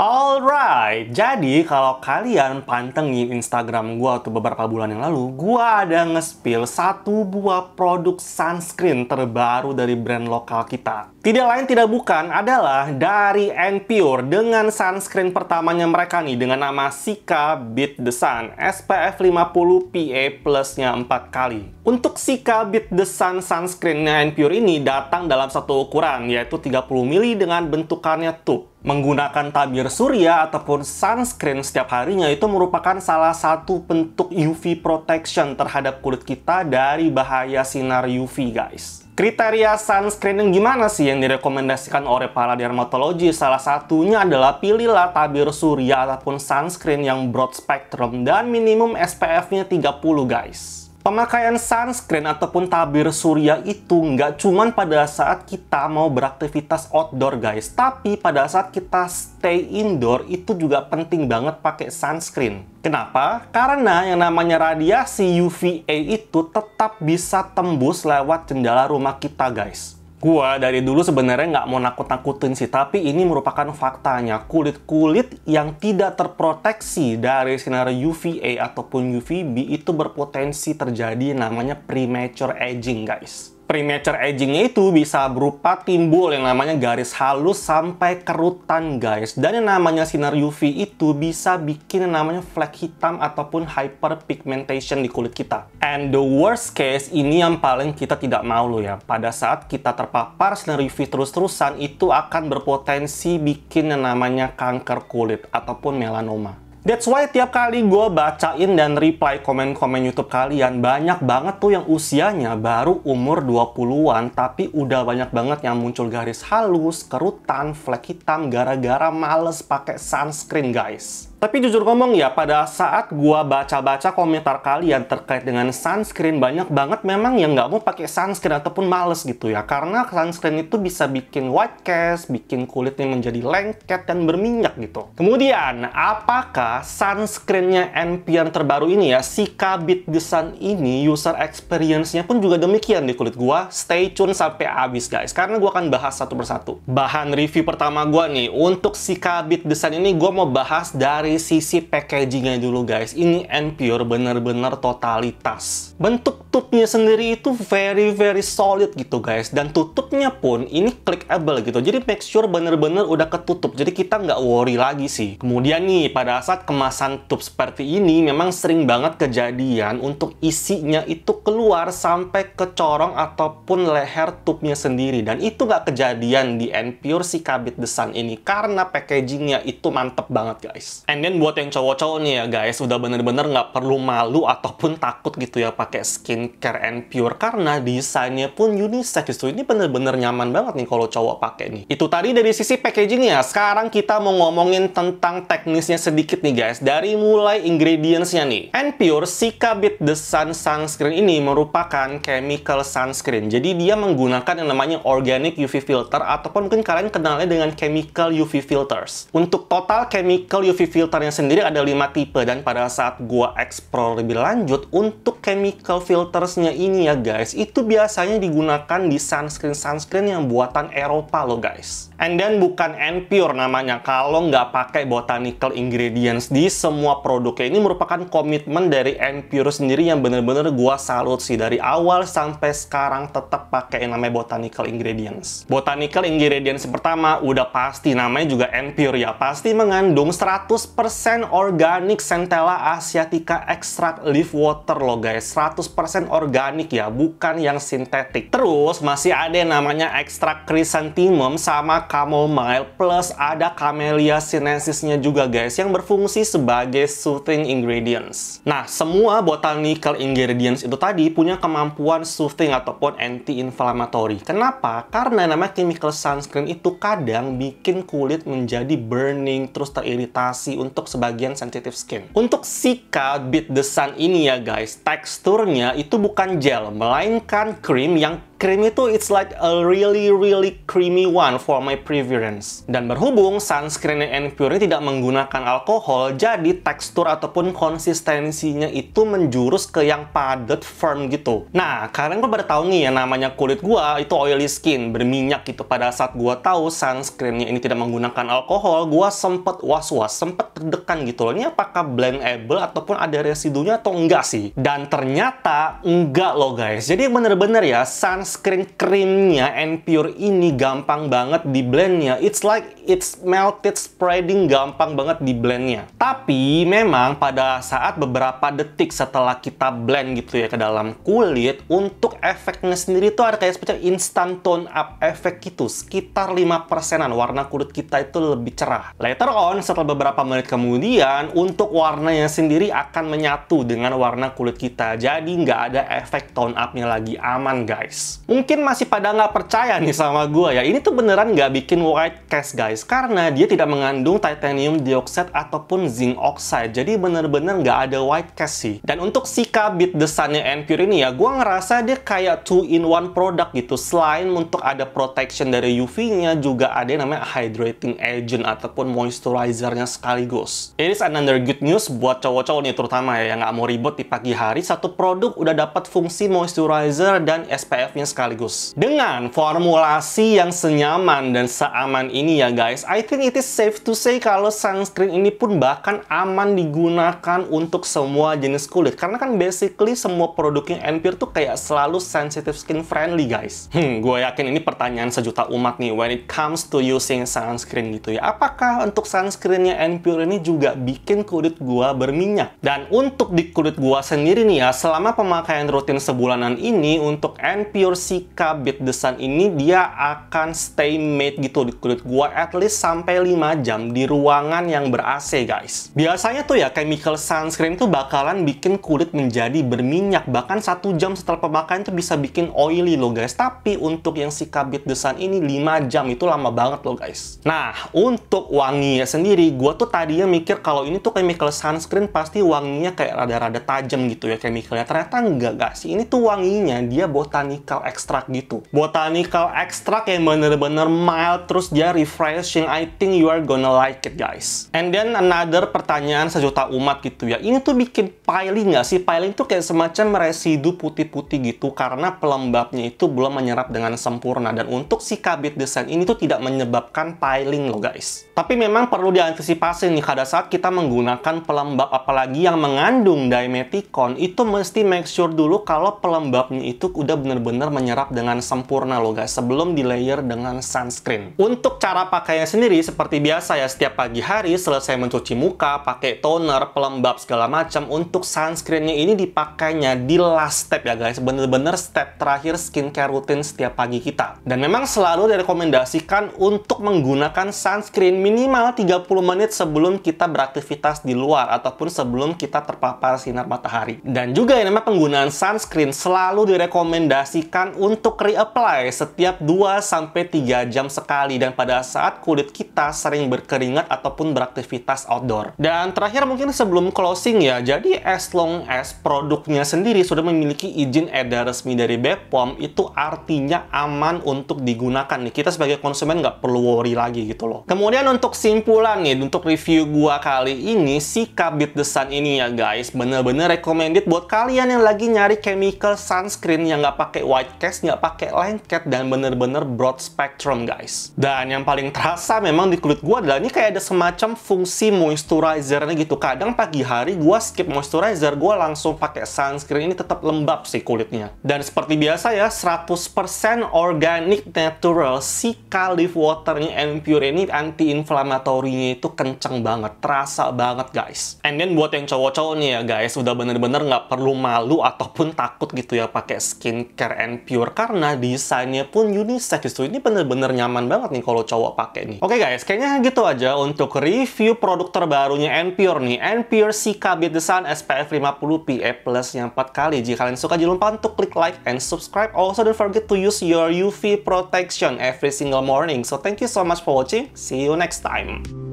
Alright, jadi kalau kalian pantengin Instagram gue tuh beberapa bulan yang lalu, gue ada nge-spill satu buah produk sunscreen terbaru dari brand lokal kita. Tidak lain tidak bukan adalah dari Enpure dengan sunscreen pertamanya mereka nih dengan nama Sika Beat the Sun SPF 50 PA plusnya 4 kali. Untuk Sika Beat the Sun sunscreennya Enpure ini datang dalam satu ukuran yaitu 30 mili dengan bentukannya tube menggunakan tabir surya ataupun sunscreen setiap harinya itu merupakan salah satu bentuk UV protection terhadap kulit kita dari bahaya sinar UV guys. Kriteria sunscreen yang gimana sih yang direkomendasikan oleh para dermatologi? Salah satunya adalah pilihlah tabir surya ataupun sunscreen yang broad spectrum dan minimum SPF-nya 30 guys. Pemakaian sunscreen ataupun tabir surya itu nggak cuma pada saat kita mau beraktivitas outdoor guys, tapi pada saat kita stay indoor itu juga penting banget pakai sunscreen. Kenapa? Karena yang namanya radiasi UVA itu tetap bisa tembus lewat jendela rumah kita guys. Gua dari dulu sebenarnya nggak mau nakut-nakutin sih, tapi ini merupakan faktanya. Kulit-kulit yang tidak terproteksi dari sinar UVA ataupun UVB itu berpotensi terjadi namanya premature aging, guys premature agingnya itu bisa berupa timbul yang namanya garis halus sampai kerutan guys. Dan yang namanya sinar UV itu bisa bikin yang namanya flek hitam ataupun hyperpigmentation di kulit kita. And the worst case ini yang paling kita tidak mau loh ya. Pada saat kita terpapar sinar UV terus-terusan itu akan berpotensi bikin yang namanya kanker kulit ataupun melanoma. That's why tiap kali gue bacain dan reply komen-komen YouTube kalian, banyak banget tuh yang usianya baru umur 20-an, tapi udah banyak banget yang muncul garis halus, kerutan, flek hitam, gara-gara males pakai sunscreen guys. Tapi jujur ngomong ya, pada saat gua baca-baca komentar kalian terkait dengan sunscreen, banyak banget memang yang nggak mau pakai sunscreen ataupun males gitu ya. Karena sunscreen itu bisa bikin white cast, bikin kulitnya menjadi lengket dan berminyak gitu. Kemudian, apakah sunscreennya yang terbaru ini ya, si Kabit The Sun ini, user experience-nya pun juga demikian di kulit gua. Stay tune sampai habis guys, karena gua akan bahas satu persatu. Bahan review pertama gua nih, untuk si Kabit The Sun ini gua mau bahas dari dari sisi packagingnya dulu guys. Ini n bener-bener totalitas. Bentuk tutupnya sendiri itu very very solid gitu guys. Dan tutupnya pun ini clickable gitu. Jadi make sure bener-bener udah ketutup. Jadi kita nggak worry lagi sih. Kemudian nih pada saat kemasan tutup seperti ini memang sering banget kejadian untuk isinya itu keluar sampai ke corong ataupun leher tubnya sendiri. Dan itu nggak kejadian di N-Pure si kabit desan ini karena packagingnya itu mantep banget guys. And buat yang cowok-cowok nih ya guys, udah bener-bener nggak perlu malu ataupun takut gitu ya pakai skincare and pure karena desainnya pun unisex gitu. Ini bener-bener nyaman banget nih kalau cowok pakai nih. Itu tadi dari sisi packagingnya. Sekarang kita mau ngomongin tentang teknisnya sedikit nih guys. Dari mulai ingredientsnya nih. And pure Sikabit The Sun Sunscreen ini merupakan chemical sunscreen. Jadi dia menggunakan yang namanya organic UV filter ataupun mungkin kalian kenalnya dengan chemical UV filters. Untuk total chemical UV filter filternya sendiri ada 5 tipe dan pada saat gua explore lebih lanjut untuk chemical filtersnya ini ya guys itu biasanya digunakan di sunscreen-sunscreen yang buatan Eropa loh guys and then bukan N-Pure namanya kalau nggak pakai botanical ingredients di semua produknya ini merupakan komitmen dari N-Pure sendiri yang bener-bener gua salut sih dari awal sampai sekarang tetap pakai yang namanya botanical ingredients botanical ingredients pertama udah pasti namanya juga N-Pure ya pasti mengandung 100% 100% organik Centella asiatica extract leaf water loh guys. 100% organik ya, bukan yang sintetik. Terus masih ada yang namanya extract chrysanthemum sama chamomile plus ada camellia sinensisnya juga guys yang berfungsi sebagai soothing ingredients. Nah, semua botanical ingredients itu tadi punya kemampuan soothing ataupun anti-inflammatory. Kenapa? Karena nama chemical sunscreen itu kadang bikin kulit menjadi burning terus teriritasi untuk sebagian sensitive skin. Untuk Sika Beat the Sun ini ya guys, teksturnya itu bukan gel, melainkan krim yang creamy itu it's like a really really creamy one for my preference. Dan berhubung sunscreen and pure tidak menggunakan alkohol, jadi tekstur ataupun konsistensinya itu menjurus ke yang padat firm gitu. Nah, kalian kan pada tahu nih ya namanya kulit gua itu oily skin, berminyak gitu. Pada saat gua tahu sunscreennya ini tidak menggunakan alkohol, gua sempet was-was, sempet terdekan gitu loh. Ini apakah blendable ataupun ada residunya atau enggak sih? Dan ternyata enggak loh guys. Jadi bener-bener ya sunscreen sunscreen creamnya and pure ini gampang banget di blendnya. It's like it's melted spreading gampang banget di blendnya. Tapi memang pada saat beberapa detik setelah kita blend gitu ya ke dalam kulit, untuk efeknya sendiri tuh ada kayak seperti instant tone up efek gitu. Sekitar 5%an persenan warna kulit kita itu lebih cerah. Later on setelah beberapa menit kemudian, untuk warnanya sendiri akan menyatu dengan warna kulit kita. Jadi nggak ada efek tone up-nya lagi. Aman guys. Mungkin masih pada nggak percaya nih sama gue ya, ini tuh beneran nggak bikin white cast guys, karena dia tidak mengandung titanium dioxide ataupun zinc oxide, jadi bener-bener nggak ada white cast sih. Dan untuk si kabit desainnya Enpure ini ya, gue ngerasa dia kayak two in one product gitu, selain untuk ada protection dari UV-nya, juga ada yang namanya hydrating agent ataupun moisturizernya sekaligus. ini is another good news buat cowok-cowok nih terutama ya, yang nggak mau ribet di pagi hari, satu produk udah dapat fungsi moisturizer dan SPF-nya sekaligus. Dengan formulasi yang senyaman dan seaman ini ya guys, I think it is safe to say kalau sunscreen ini pun bahkan aman digunakan untuk semua jenis kulit. Karena kan basically semua produknya yang tuh kayak selalu sensitive skin friendly guys. Hmm, gue yakin ini pertanyaan sejuta umat nih when it comes to using sunscreen gitu ya. Apakah untuk sunscreennya Enpure ini juga bikin kulit gue berminyak? Dan untuk di kulit gue sendiri nih ya, selama pemakaian rutin sebulanan ini untuk Enpure si kabit desan ini dia akan stay made gitu di kulit gua at least sampai 5 jam di ruangan yang ber AC guys. Biasanya tuh ya chemical sunscreen tuh bakalan bikin kulit menjadi berminyak bahkan satu jam setelah pemakaian tuh bisa bikin oily loh guys. Tapi untuk yang si kabit desan ini 5 jam itu lama banget loh guys. Nah untuk wanginya sendiri gua tuh tadinya mikir kalau ini tuh chemical sunscreen pasti wanginya kayak rada-rada tajam gitu ya chemicalnya. Ternyata enggak guys. Ini tuh wanginya dia botanikal botanical extract gitu. Botanical extract yang bener-bener mild terus dia refreshing. I think you are gonna like it guys. And then another pertanyaan sejuta umat gitu ya. Ini tuh bikin piling nggak sih? Piling tuh kayak semacam residu putih-putih gitu karena pelembabnya itu belum menyerap dengan sempurna. Dan untuk si kabit desain ini tuh tidak menyebabkan piling loh guys. Tapi memang perlu diantisipasi nih pada saat kita menggunakan pelembab apalagi yang mengandung dimeticon itu mesti make sure dulu kalau pelembabnya itu udah bener-bener menyerap dengan sempurna loh guys sebelum di layer dengan sunscreen. Untuk cara pakainya sendiri seperti biasa ya setiap pagi hari selesai mencuci muka, pakai toner, pelembab segala macam untuk sunscreennya ini dipakainya di last step ya guys bener-bener step terakhir skincare rutin setiap pagi kita. Dan memang selalu direkomendasikan untuk menggunakan sunscreen minimal 30 menit sebelum kita beraktivitas di luar ataupun sebelum kita terpapar sinar matahari. Dan juga yang namanya penggunaan sunscreen selalu direkomendasikan untuk reapply setiap 2-3 jam sekali dan pada saat kulit kita sering berkeringat ataupun beraktivitas outdoor. Dan terakhir mungkin sebelum closing ya, jadi as long as produknya sendiri sudah memiliki izin edar resmi dari BPOM, itu artinya aman untuk digunakan nih. Kita sebagai konsumen nggak perlu worry lagi gitu loh. Kemudian untuk simpulan nih, untuk review gua kali ini, si Kabit The Sun ini ya guys, bener-bener recommended buat kalian yang lagi nyari chemical sunscreen yang nggak pakai white broadcast nggak pakai lengket dan bener-bener broad spectrum guys. Dan yang paling terasa memang di kulit gue adalah ini kayak ada semacam fungsi moisturizernya gitu. Kadang pagi hari gue skip moisturizer, gue langsung pakai sunscreen ini tetap lembab sih kulitnya. Dan seperti biasa ya, 100% organic natural si calif waternya and pure ini anti-inflammatorinya itu kenceng banget, terasa banget guys. And then buat yang cowok-cowok nih ya guys, udah bener-bener nggak perlu malu ataupun takut gitu ya pakai skincare and pure karena desainnya pun unisex itu ini bener-bener nyaman banget nih kalau cowok pakai nih. Oke okay guys, kayaknya gitu aja untuk review produk terbarunya Npure nih. Npure CKB Design SPF 50 PA Plus yang 4 kali. Jika kalian suka jangan lupa untuk klik like and subscribe. Also don't forget to use your UV protection every single morning. So thank you so much for watching. See you next time.